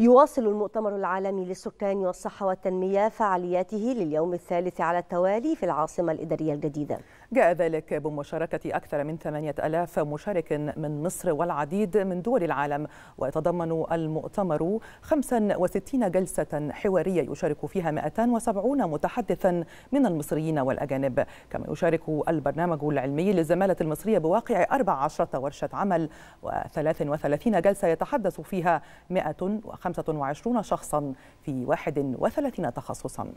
يواصل المؤتمر العالمي للسكان والصحة والتنمية فعالياته لليوم الثالث على التوالي في العاصمة الإدارية الجديدة جاء ذلك بمشاركة أكثر من 8000 مشارك من مصر والعديد من دول العالم ويتضمن المؤتمر 65 جلسة حوارية يشارك فيها 270 متحدثا من المصريين والأجانب كما يشارك البرنامج العلمي للزمالة المصرية بواقع 14 ورشة عمل و33 جلسة يتحدث فيها 105 25 شخصا في 31 تخصصا